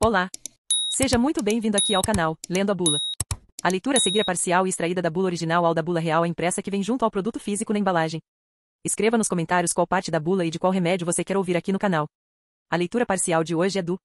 Olá! Seja muito bem-vindo aqui ao canal, Lendo a Bula. A leitura a seguir é parcial e extraída da bula original ao da bula real a impressa que vem junto ao produto físico na embalagem. Escreva nos comentários qual parte da bula e de qual remédio você quer ouvir aqui no canal. A leitura parcial de hoje é do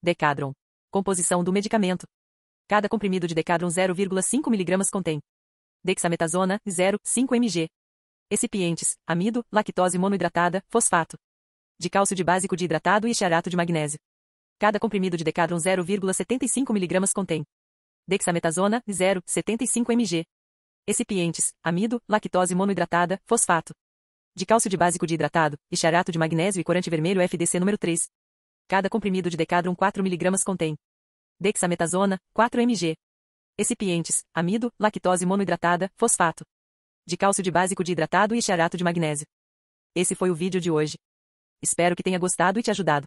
Decadron. Composição do medicamento. Cada comprimido de Decadron 0,5 mg contém dexametasona 0,5 mg. Excipientes: amido, lactose monoidratada, fosfato de cálcio de básico de hidratado e xarato de magnésio. Cada comprimido de Decadron 0,75 mg contém dexametasona 0,75 mg. Recipientes: amido, lactose monoidratada, fosfato de cálcio de básico de hidratado e xarato de magnésio e corante vermelho FDC número 3. Cada comprimido de Decadron 4 mg contém dexametasona 4 mg. Recipientes: amido, lactose monoidratada, fosfato de cálcio de básico de hidratado e xarato de magnésio. Esse foi o vídeo de hoje. Espero que tenha gostado e te ajudado.